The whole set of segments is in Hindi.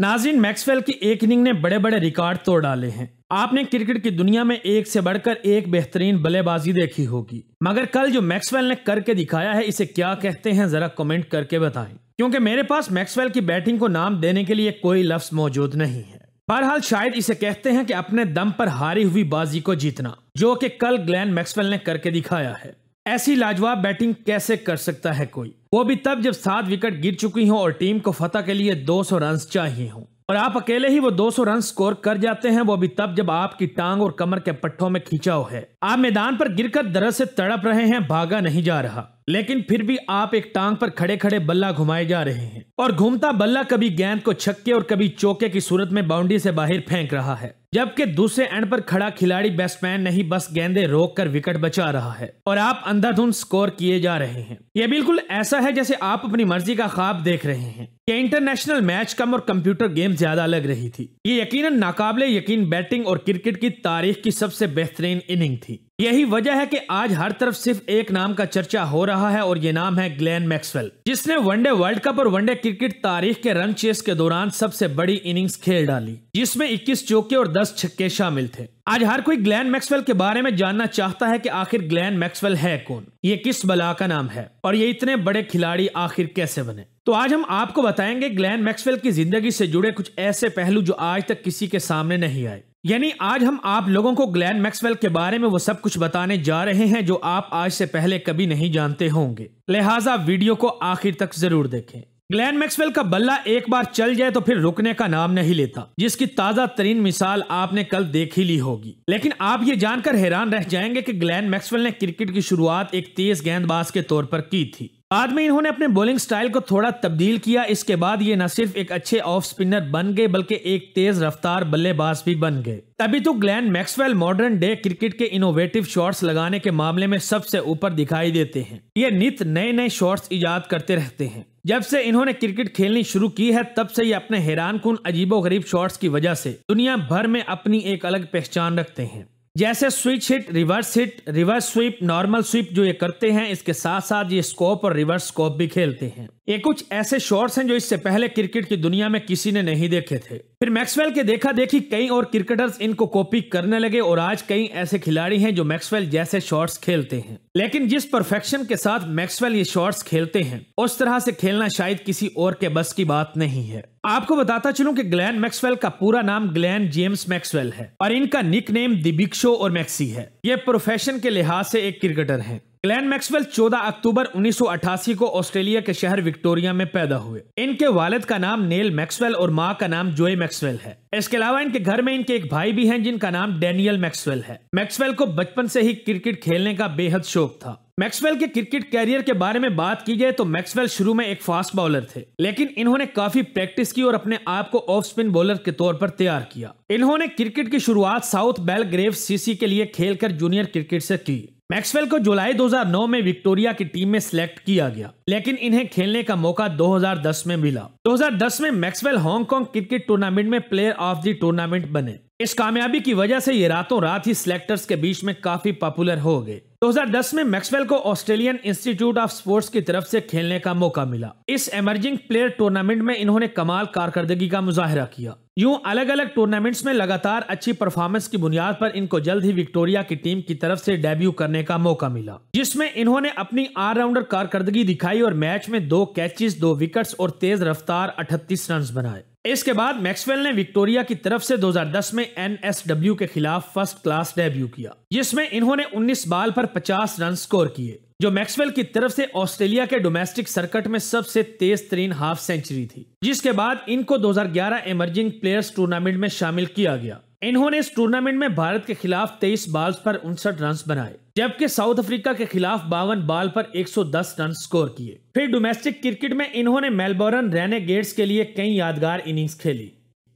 नाजिन मैक्सवेल की एक इनिंग ने बड़े बड़े रिकॉर्ड तोड़ डाले हैं आपने क्रिकेट की दुनिया में एक से बढ़कर एक बेहतरीन बल्लेबाजी देखी होगी मगर कल जो मैक्सवेल ने करके दिखाया है इसे क्या कहते हैं जरा कमेंट करके बताएं क्योंकि मेरे पास मैक्सवेल की बैटिंग को नाम देने के लिए कोई लफ्ज मौजूद नहीं है बहरहाल शायद इसे कहते हैं कि अपने दम पर हारी हुई बाजी को जीतना जो कि कल ग्लैन मैक्सवेल ने करके दिखाया है ऐसी लाजवाब बैटिंग कैसे कर सकता है कोई वो भी तब जब सात विकेट गिर चुकी हो और टीम को फतह के लिए 200 रन चाहिए हों और आप अकेले ही वो 200 रन स्कोर कर जाते हैं वो भी तब जब आपकी टांग और कमर के पट्टों में खिंचाव है आप मैदान पर गिरकर दर्द से तड़प रहे हैं भागा नहीं जा रहा लेकिन फिर भी आप एक टांग पर खड़े खड़े बल्ला घुमाए जा रहे हैं और घूमता बल्ला कभी गेंद को छक्के और कभी चौके की सूरत में बाउंड्री से बाहर फेंक रहा है जबकि दूसरे एंड पर खड़ा खिलाड़ी बैट्समैन नहीं बस गेंदे रोककर विकेट बचा रहा है और आप अंधाधुन स्कोर किए जा रहे हैं यह बिल्कुल ऐसा है जैसे आप अपनी मर्जी का ख्वाब देख रहे हैं यह इंटरनेशनल मैच कम और कंप्यूटर गेम ज्यादा लग रही थी ये यकीनन नाकाबले यकीन बैटिंग और क्रिकेट की तारीख की सबसे बेहतरीन इनिंग थी यही वजह है कि आज हर तरफ सिर्फ एक नाम का चर्चा हो रहा है और ये नाम है ग्लेन मैक्सवेल जिसने वनडे वर्ल्ड कप और वनडे क्रिकेट तारीख के रन चेस के दौरान सबसे बड़ी इनिंग्स खेल डाली जिसमें 21 चौके और दस छक्के शामिल थे आज हर कोई ग्लैन मैक्सवेल के बारे में जानना चाहता है कि आखिर ग्लैन मैक्सवेल है कौन ये किस बला का नाम है और ये इतने बड़े खिलाड़ी आखिर कैसे बने तो आज हम आपको बताएंगे ग्लैन मैक्सवेल की जिंदगी से जुड़े कुछ ऐसे पहलू जो आज तक किसी के सामने नहीं आए यानी आज हम आप लोगों को ग्लैन मैक्सवेल के बारे में वो सब कुछ बताने जा रहे हैं जो आप आज से पहले कभी नहीं जानते होंगे लिहाजा वीडियो को आखिर तक जरूर देखें ग्लैन मैक्सवेल का बल्ला एक बार चल जाए तो फिर रुकने का नाम नहीं लेता जिसकी ताजा तरीन मिसाल आपने कल देख ही ली होगी लेकिन आप ये जानकर हैरान रह जाएंगे कि ग्लैन मैक्सवेल ने क्रिकेट की शुरुआत एक तेज गेंदबाज के तौर पर की थी आज में इन्होंने अपने बॉलिंग स्टाइल को थोड़ा तब्दील किया इसके बाद ये न सिर्फ एक अच्छे ऑफ स्पिनर बन गए बल्कि एक तेज रफ्तार बल्लेबाज भी बन गए तभी तो Glenn Maxwell modern day cricket के इनोवेटिव शॉट्स लगाने के मामले में सबसे ऊपर दिखाई देते हैं ये नित नए नए शॉट्स ईजाद करते रहते हैं जब से इन्होंने क्रिकेट खेलनी शुरू की है तब से ये अपने हैरान कन अजीबो गरीब शॉर्ट्स की वजह से दुनिया भर में अपनी एक अलग पहचान रखते हैं जैसे switch hit reverse hit reverse sweep normal sweep जो ये करते हैं इसके साथ साथ ये स्कोप और रिवर्स स्कोप भी खेलते हैं ये कुछ ऐसे शॉर्ट्स हैं जो इससे पहले क्रिकेट की दुनिया में किसी ने नहीं देखे थे फिर मैक्सवेल के देखा देखी कई और क्रिकेटर्स इनको कॉपी करने लगे और आज कई ऐसे खिलाड़ी हैं जो मैक्सवेल जैसे शॉर्ट्स खेलते हैं लेकिन जिस परफेक्शन के साथ मैक्सवेल ये शॉर्ट्स खेलते हैं उस तरह से खेलना शायद किसी और के बस की बात नहीं है आपको बताता चलूं कि ग्लैन मैक्सवेल का पूरा नाम ग्लैन जेम्स मैक्सवेल है और इनका निक नेम दिबिक्शो और मैक्सी है ये प्रोफेशन के लिहाज से एक क्रिकेटर हैं ग्लैन मैक्सवेल 14 अक्टूबर 1988 को ऑस्ट्रेलिया के शहर विक्टोरिया में पैदा हुए इनके वालिद का नाम नेल मैक्सवेल और माँ का नाम जोए मैक्सवेल है इसके अलावा इनके घर में इनके एक भाई भी हैं जिनका नाम डेनियल मैक्सवेल है मैक्सवेल को बचपन से ही क्रिकेट खेलने का बेहद शौक था मैक्सवेल के क्रिकेट कैरियर के बारे में बात की जाए तो मैक्सवेल शुरू में एक फास्ट बॉलर थे लेकिन इन्होंने काफी प्रैक्टिस की और अपने आप को ऑफ स्पिन बॉलर के तौर पर तैयार किया इन्होंने क्रिकेट की शुरुआत साउथ बेलग्रेव सीसी के लिए खेलकर जूनियर क्रिकेट से की मैक्सवेल को जुलाई 2009 में विक्टोरिया की टीम में सिलेक्ट किया गया लेकिन इन्हें खेलने का मौका 2010 में मिला 2010 में मैक्सवेल हांगकांग क्रिकेट टूर्नामेंट में प्लेयर ऑफ द टूर्नामेंट बने इस कामयाबी की वजह से ये रातों रात ही सिलेक्टर्स के बीच में काफी पॉपुलर हो गए 2010 में मैक्सवेल को ऑस्ट्रेलियन इंस्टीट्यूट ऑफ स्पोर्ट्स की तरफ से खेलने का मौका मिला इस एमर्जिंग प्लेयर टूर्नामेंट में इन्होंने कमाल कारकर्दगी का मुजाहरा किया यूं अलग अलग टूर्नामेंट्स में लगातार अच्छी परफॉर्मेंस की बुनियाद पर इनको जल्द ही विक्टोरिया की टीम की तरफ से डेब्यू करने का मौका मिला जिसमें इन्होंने अपनी ऑलराउंडर कारकर्दगी दिखाई और मैच में दो कैचेस दो विकेट्स और तेज रफ्तार अठतीस रन बनाए इसके बाद मैक्सवेल ने विक्टोरिया की तरफ से 2010 में एनएसडब्ल्यू के खिलाफ फर्स्ट क्लास डेब्यू किया जिसमें इन्होंने 19 बाल पर 50 रन स्कोर किए जो मैक्सवेल की तरफ से ऑस्ट्रेलिया के डोमेस्टिक सर्किट में सबसे तेज तरीन हाफ सेंचुरी थी जिसके बाद इनको 2011 इमर्जिंग प्लेयर्स टूर्नामेंट में शामिल किया गया इन्होंने इस टूर्नामेंट में भारत के खिलाफ 23 बॉल्स पर उनसठ रन बनाए जबकि साउथ अफ्रीका के खिलाफ बावन बॉल पर 110 रन स्कोर किए फिर डोमेस्टिक क्रिकेट में इन्होंने मेलबोर्न रेने गेट्स के लिए कई यादगार इनिंग्स खेली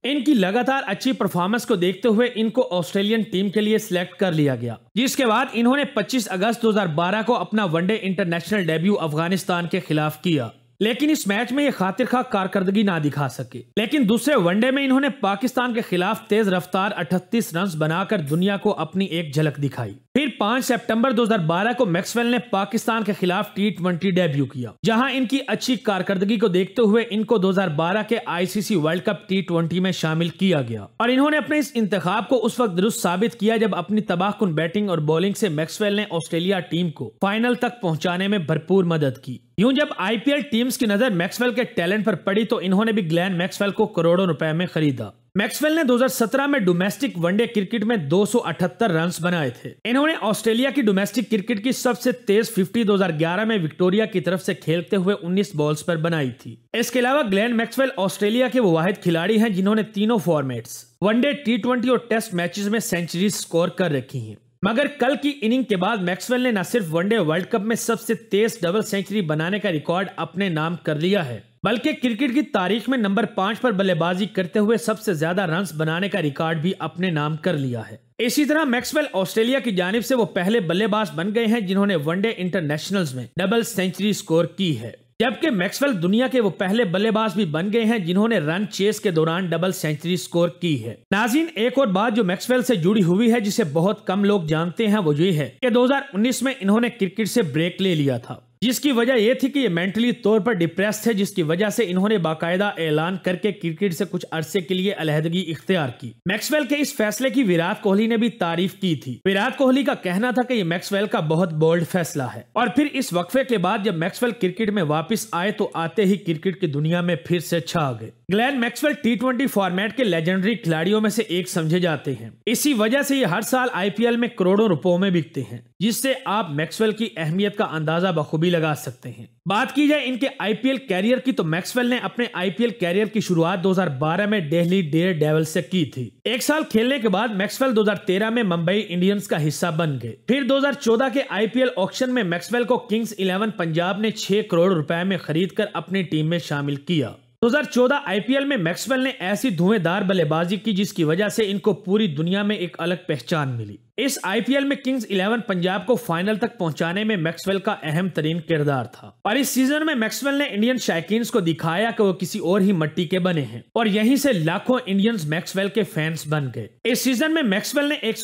इनकी लगातार अच्छी परफॉर्मेंस को देखते हुए इनको ऑस्ट्रेलियन टीम के लिए सिलेक्ट कर लिया गया जिसके बाद इन्होंने 25 अगस्त 2012 को अपना वनडे इंटरनेशनल डेब्यू अफगानिस्तान के खिलाफ किया लेकिन इस मैच में ये खातिर खा कारकर्दगी ना दिखा सके लेकिन दूसरे वनडे में इन्होंने पाकिस्तान के खिलाफ तेज रफ्तार 38 रन बनाकर दुनिया को अपनी एक झलक दिखाई फिर पांच सितंबर 2012 को मैक्सवेल ने पाकिस्तान के खिलाफ टी ट्वेंटी डेब्यू किया जहां इनकी अच्छी कारकर्दगी को देखते हुए इनको 2012 के ICC world cup T twenty में शामिल किया गया और इन्होंने अपने इस इंतखाब को उस वक्त दुरुस्त साबित किया जब अपनी तबाहकुन बैटिंग और बॉलिंग से मैक्सवेल ने ऑस्ट्रेलिया टीम को फाइनल तक पहुँचाने में भरपूर मदद की यूं जब आईपीएल टीम्स की नजर मैक्सवेल के टैलेंट पर पड़ी तो इन्होंने भी ग्लैन मैक्सवेल को करोड़ों रुपए में खरीदा मैक्सवेल ने 2017 में डोमेस्टिक वनडे क्रिकेट में 278 रन बनाए थे इन्होंने ऑस्ट्रेलिया की डोमेस्टिक क्रिकेट की सबसे तेज 50 2011 में विक्टोरिया की तरफ से खेलते हुए 19 बॉल्स पर बनाई थी इसके अलावा ग्लेन मैक्सवेल ऑस्ट्रेलिया के वो वाहिद खिलाड़ी हैं जिन्होंने तीनों फॉर्मेट्स वनडे टी और टेस्ट मैचेज में सेंचुरी स्कोर कर रखी है मगर कल की इनिंग के बाद मैक्सवेल ने न सिर्फ वनडे वर्ल्ड कप में सबसे तेज डबल सेंचुरी बनाने का रिकॉर्ड अपने नाम कर लिया है बल्कि क्रिकेट की तारीख में नंबर पांच पर बल्लेबाजी करते हुए सबसे ज्यादा रन बनाने का रिकॉर्ड भी अपने नाम कर लिया है इसी तरह मैक्सवेल ऑस्ट्रेलिया की जानब से वो पहले बल्लेबाज बन गए हैं जिन्होंने वनडे इंटरनेशनल में डबल सेंचुरी स्कोर की है जबकि मैक्सवेल दुनिया के वो पहले बल्लेबाज भी बन गए हैं जिन्होंने रन चेस के दौरान डबल सेंचुरी स्कोर की है नाजीन एक और बात जो मैक्सवेल से जुड़ी हुई है जिसे बहुत कम लोग जानते हैं वो ये है कि 2019 में इन्होंने क्रिकेट से ब्रेक ले लिया था जिसकी वजह यह थी कि ये मेंटली तौर पर डिप्रेस थे जिसकी वजह से इन्होंने बाकायदा ऐलान करके क्रिकेट से कुछ अरसे के लिए अलहदगी इख्तियार की मैक्सवेल के इस फैसले की विराट कोहली ने भी तारीफ की थी विराट कोहली का कहना था कि ये मैक्सवेल का बहुत बोल्ड फैसला है और फिर इस वक्फे के बाद जब मैक्सवेल क्रिकेट में वापिस आए तो आते ही क्रिकेट की दुनिया में फिर से छा गए ग्लैन मैक्सवेल टी फॉर्मेट के लेजेंडरी खिलाड़ियों में से एक समझे जाते हैं इसी वजह से ये हर साल आई में करोड़ों रुपयों में बिकते हैं जिससे आप मैक्सवेल की अहमियत का अंदाजा बखूबी भी लगा सकते हैं बात की जाए इनके आईपीएल कैरियर की तो मैक्सवेल ने अपने आईपीएल कैरियर की शुरुआत 2012 में दिल्ली डेयर डेवल से की थी एक साल खेलने के बाद मैक्सवेल 2013 में मुंबई इंडियंस का हिस्सा बन गए फिर 2014 के आईपीएल ऑक्शन में मैक्सवेल को किंग्स इलेवन पंजाब ने छह करोड़ रुपए में खरीद कर अपनी टीम में शामिल किया 2014 आईपीएल में मैक्सवेल ने ऐसी धुएदार बल्लेबाजी की जिसकी वजह से इनको पूरी दुनिया में एक अलग पहचान मिली इस आईपीएल में किंग्स इलेवन पंजाब को फाइनल तक पहुंचाने में मैक्सवेल का अहम तरीन किरदार था और इस सीजन में मैक्सवेल ने इंडियन शायक को दिखाया कि वो किसी और ही मट्टी के बने हैं और यहीं से लाखों इंडियंस मैक्सवेल के फैंस बन गए इस सीजन में मैक्सवेल ने एक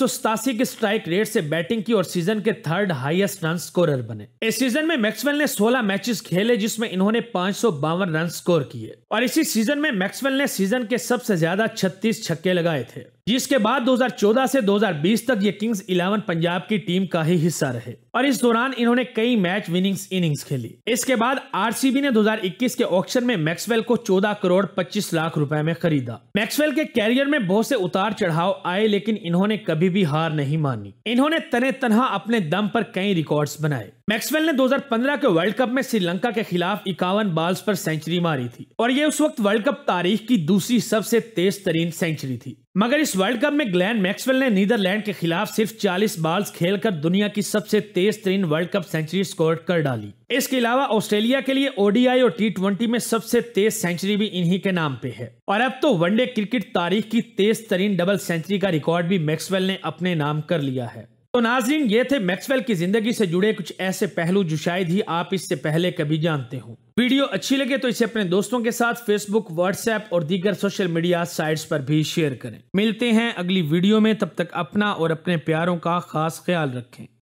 के स्ट्राइक रेट से बैटिंग की और सीजन के थर्ड हाइएस्ट रन स्कोरर बने इस सीजन में मैक्सवेल ने सोलह मैचेस खेले जिसमें इन्होंने पांच रन स्कोर किए और इसी सीजन में मैक्सवेल ने सीजन के सबसे ज्यादा छत्तीस छक्के लगाए थे जिसके बाद 2014 से 2020 तक ये किंग्स इलेवन पंजाब की टीम का ही हिस्सा रहे और इस दौरान इन्होंने कई मैच विनिंग्स इनिंग्स खेली इसके बाद आरसीबी ने 2021 के ऑक्शन में मैक्सवेल को 14 करोड़ 25 लाख रुपए में खरीदा मैक्सवेल के कैरियर में बहुत से उतार चढ़ाव आए लेकिन इन्होंने कभी भी हार नहीं मानी इन्होंने तने तनहा अपने दम पर कई रिकॉर्ड बनाए मैक्सवेल ने 2015 के वर्ल्ड कप में श्रीलंका के खिलाफ इक्यावन बॉल्स पर सेंचुरी मारी थी और ये उस वक्त वर्ल्ड कप तारीख की दूसरी सबसे तेज तरीन सेंचुरी थी मगर इस वर्ल्ड कप में ग्लैन मैक्सवेल ने नीदरलैंड के खिलाफ सिर्फ 40 बॉल्स खेलकर दुनिया की सबसे तेज तेज तरीन वर्ल्ड कप सेंचुरी स्कोर कर डाली इसके अलावा ऑस्ट्रेलिया के लिए ओडीआई और टी ट्वेंटी में सबसे तेज सेंचुरी भी इन्हीं के नाम पे है और अब तो वनडे क्रिकेट तारीख की तेज तरीन डबल सेंचुरी का रिकॉर्ड भी मैक्सवेल ने अपने नाम कर लिया है तो नाजरीन ये थे मैक्सवेल की जिंदगी से जुड़े कुछ ऐसे पहलू जो शायद ही आप इससे पहले कभी जानते हो वीडियो अच्छी लगे तो इसे अपने दोस्तों के साथ फेसबुक व्हाट्सएप और दीगर सोशल मीडिया साइट्स पर भी शेयर करें मिलते हैं अगली वीडियो में तब तक अपना और अपने प्यारों का खास ख्याल रखें